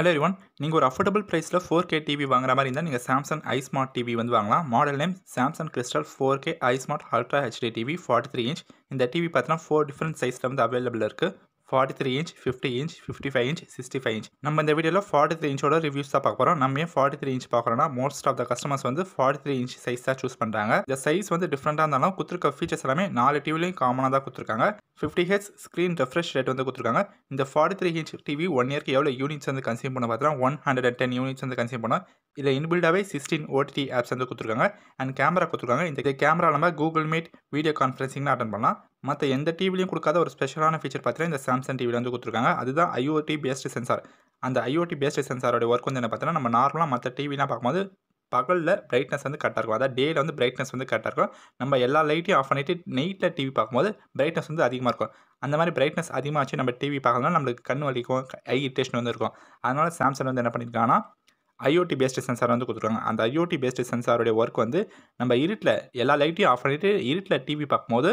hello one நீங்கள் ஒரு affordable ப்ரைஸில் ஃபோர் கே டிவி வாங்குற மாதிரி இருந்தால் நீங்கள் சாம்சங் ஐ ஸ்மார்ட் டிவி வந்து வாங்கலாம் model name Samsung crystal four K I smart ultra HD TV forty three inch இந்த டிவி பார்த்தீங்கன்னா ஃபோர் டிஃப்ரெண்ட் சைஸில் வந்து அவைலபிள் இருக்குது forty three inch fifty inch fifty five inch sixty five inch நம்ம இந்த வீடியோவில் ஃபார்ட்டி த்ரீ இன்ச்சோட ரிவ்யூஸ் தான் பார்க்க போகிறோம் நம்ம ஏன் ஃபார்ட்டி த்ரீ இன்ச் பார்க்குறோம்னா மோஸ்ட் ஆஃப் த கஸ்டமர்ஸ் வந்து ஃபார்ட்டி த்ரீ இன்ச் சைஸ் தான் சூஸ் பண்ணுறாங்க இந்த சைஸ் வந்து டிஃப்ரெண்டாக இருந்தாலும் கொடுத்துருக்க ஃபீச்சர்ஸ் எல்லாமே நாலு டிவிலையும் காமனாக தான் கொடுத்துருக்காங்க fifty H screen refresh rate வந்து கொடுத்துருக்காங்க இந்த forty three inch TV one இயர்க்கு எவ்வளோ யூனிட்ஸ் வந்து கன்சியூம் பண்ண பார்த்தீங்கன்னா one hundred and ten units வந்து கன்சியூம் பண்ணோம் இதில் இன்பில்டாகவே சிக்ஸ்டீன் ஓடிடி ஆப்ஸ் வந்து கொடுத்துருக்காங்க அண்ட் கேமரா கொடுத்துருக்காங்க இந்த கேமரா நம்ம கூகுள் மீட் வீடியோ கான்ஃபரன்சிங்னு அட்டன் பண்ணலாம் மற்ற எந்த டிவிலையும் கொடுக்காத ஒரு ஸ்பெஷலான ஃபீச்சர் பார்த்தீங்கன்னா இந்த சாம்சங் டிவியில் வந்து கொடுத்துருக்காங்க அதுதான் ஐஓடி பேஸ்டு சென்சார் அந்த ஐஓடி பேஸ்டு சென்சாரோட ஒர்க் வந்து என்ன பார்த்தீங்கன்னா நம்ம நார்மலாக மற்ற டிவிலாம் பார்க்கும்போது பகலில் பிரைட்னஸ் வந்து கரெக்டாக இருக்கும் அதாவது டேயில் வந்து பிரைட்னஸ் வந்து கரெக்டாக இருக்கும் நம்ம எல்லா லைட்டையும் ஆஃப் பண்ணிவிட்டு நைட்டில் டிவி பார்க்கும்போது பிரைட்னஸ் வந்து அதிகமாக இருக்கும் அந்த மாதிரி பிரைட்னஸ் அதிகமாக வச்சு நம்ம டிவி பார்க்கணும்னா நம்மளுக்கு கண் வலிக்கும் ஐ இரிட்டேஷன் வந்து இருக்கும் அதனால் சாம்சங் வந்து என்ன பண்ணியிருக்காங்கன்னா ஐஓடி பேஸ்டு சென்சார் வந்து கொடுத்துருக்காங்க அந்த ஐஓடி பேஸ்டு சென்சாருடைய ஒர்க் வந்து நம்ம இருட்டில் எல்லா லைட்டையும் ஆஃப் பண்ணிவிட்டு இருட்டில் டிவி பார்க்கும்போது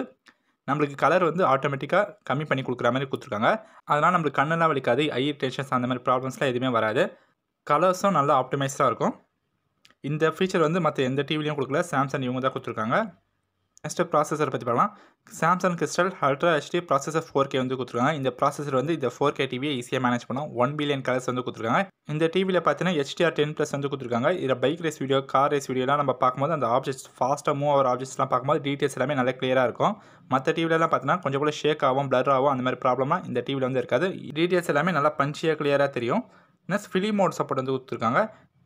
நம்மளுக்கு கலர் வந்து ஆட்டோமேட்டிக்காக கம்மி பண்ணி கொடுக்குற மாதிரி கொடுத்துருக்காங்க அதனால் நம்மளுக்கு கண்ணெல்லாம் வலிக்காது ஐ டென்ஷன்ஸ் அந்த மாதிரி ப்ராப்ளம்ஸ்லாம் எதுவுமே வராது கலர்ஸும் நல்லா ஆப்டிமைஸ்டாக இருக்கும் இந்த ஃபீச்சர் வந்து மற்ற எந்த டிவிலையும் கொடுக்கல சாம்சங் இவங்க தான் கொடுத்துருக்காங்க நெக்ஸ்ட்டு ப்ராசஸர் பற்றி பார்க்கலாம் Samsung crystal ultra HD processor four K வந்து கொடுத்துருக்காங்க இந்த ப்ராசஸர் வந்து இந்த ஃபோர் கே டிவியை ஈஸியாக மேனேஜ் பண்ணோம் ஒன் பில்லியன் கலர்ஸ் வந்து கொடுத்துருக்காங்க இந்த டிவியில் பார்த்தீங்கன்னா ஹெச்டிஆர் டென் ப்ளஸ் வந்து கொடுத்துருக்காங்க இதில் bike race video car race வீடியோலாம் நம்ம பார்க்கும்போது அந்த ஆப்ஜெக்ட்ஸ் ஃபாஸ்ட்டாக மூவ் ஆகிற ஆப்ஜெக்ட்ஸ்லாம் பார்க்கும்போது டீட்டெயில்ஸ் எல்லாமே நல்லா கிளியராக இருக்கும் மற்ற டிவிலலாம் பார்த்தீங்கன்னா கொஞ்சம் கூட ஷேக் ஆகும் ப்ளர் ஆகும் அந்த மாதிரி ப்ராப்ளம்லாம் இந்த டிவியில் வந்து இருக்காது டீட்டெயில்ஸ் எல்லாமே நல்லா பஞ்சியாக கிளியராக தெரியும் நெக்ஸ்ட் ஃபிலிம் மோட் சப்போர்ட் வந்து கொடுத்துருக்காங்க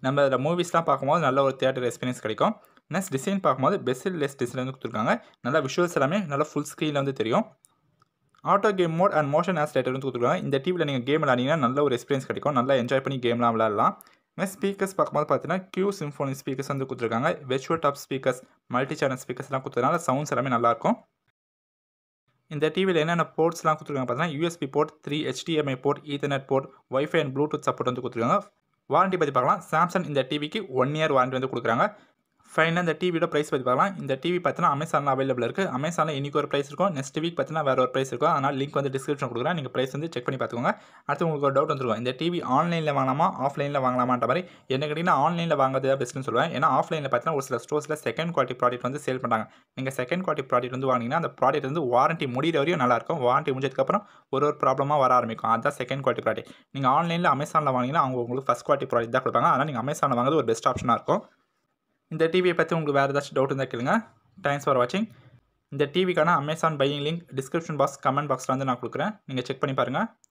நம்ம அதில் மூவிஸ்லாம் பார்க்கும்போது நல்ல ஒரு தேட்டர் எக்ஸ்பீரியன்ஸ் கிடைக்கும் நெக்ஸ்ட் டிசைன் பார்க்கும்போது பெஸ்ட் லெஸ் டிசைன் வந்து கொடுத்துருக்காங்க நல்லா விஷுவல்ஸ் எல்லாமே நல்லா ஃபுல் ஸ்க்ரீனில் வந்து தெரியும் auto game mode and motion as later வந்து கொடுத்துருக்காங்க இந்த டிவியில் நீங்கள் கேம் விளாடிங்கன்னா நல்ல ஒரு எக்ஸ்பீரியன்ஸ் கிடைக்கும் நல்லா என்ஜாய் பண்ணி கேம்லாம் விளாட்லாம் நெக்ஸ்ட் ஸ்பீக்கர்ஸ் பார்க்கும்போது பார்த்தீங்கன்னா கியூ சிம்ஃபோனி ஸ்பீக்கர்ஸ் வந்து கொடுத்துருக்காங்க வெச்சுவல் டாப் ஸ்பீக்கர்ஸ் மல்டி சேனல் ஸ்பீக்கர்ஸ்லாம் கொடுத்ததுனால சவுண்ட்ஸ் எல்லாமே நல்லாயிருக்கும் இந்த டிவியில் என்னென்ன போர்ட்ஸ்லாம் கொடுத்துருக்காங்க பார்த்தீங்கன்னா USB port three HDMI port ethernet port wifi and Bluetooth support வந்து கொடுத்துருக்காங்க வாரண்டி பற்றி பார்க்கலாம் சாம்சங் இந்த டிவிக்கு ஒன் இயர் வாரண்டி வந்து கொடுக்குறாங்க ஃபைனாக இந்த டிவியோட ப்ரைஸ் பற்றி பார்க்கலாம் இந்த டிவி பார்த்தீங்கன்னா அமேசானில் அவைலபிள் இருக்குது அமேசானில் இன்றைக்கி ஒரு ப்ரைஸ் இருக்கும் நெக்ஸ்ட் வீக் பார்த்தீங்கன்னா வேறு ஒரு ப்ரைஸ் இருக்கும் அதனால் லிங்க் வந்து டிஸ்கிரிப்ஷன் கொடுக்குறேன் நீங்கள் ப்ரைஸ் வந்து செக் பண்ணி பார்த்துக்கோங்க அடுத்து உங்களுக்கு ஒரு டவுட் வந்துருக்கும் இந்த டிவி ஆன்லைனில் வாங்கலாமா ஆஃப்லைனில் வாங்கலாமான்ற மாதிரி என்ன கேட்டிங்கன்னா ஆன்லைனில் வாங்குறது தான் பெஸ்ட்டுன்னு சொல்லுவேன் ஏன்னா ஆஃப்லைனில் பார்த்தீங்கன்னா ஒரு சில ஸ்டோர்ஸில் செகண்ட் குவாலிட்டி ப்ராடக்ட் வந்து சேல் பண்ணுறாங்க நீங்கள் செகண்ட் குவாலிட்டி ப்ராடக்ட் வந்து வாங்கினீங்கன்னா அந்த ப்ராடக்ட் வந்து வாரண்ட்டி முடிகிற வரையும் நல்லாயிருக்கும் வாரண்ட்டி முடிஞ்சதுக்கப்புறம் ஒரு ஒரு ப்ராப்ளமாக வர ஆரம்பிக்கும் அதுதான் செகண்ட் குவாலிட்டி ப்ராடக்ட் நீங்கள் ஆன்லைனில் அமேசானில் வாங்கினா அவங்க உங்களுக்கு ஃபஸ்ட் குவாலிட்டி ப்ராடக்ட் தான் கொடுப்பாங்க அதனால் நீங்கள் அமேசானில் வாங்குறது ஒரு பெஸ்ட் ஆப்ஷனாக இருக்கும் இந்த டிவியை பற்றி உங்களுக்கு வேறு ஏதாச்சும் டவுட் இருந்தால் கேளுங்க தேங்க்ஸ் ஃபார் வாட்சிங் இந்த டிவிக்கான Amazon buying link description box comment பாக்ஸில் வந்து நான் கொடுக்குறேன் நீங்கள் செக் பண்ணி பாருங்கள்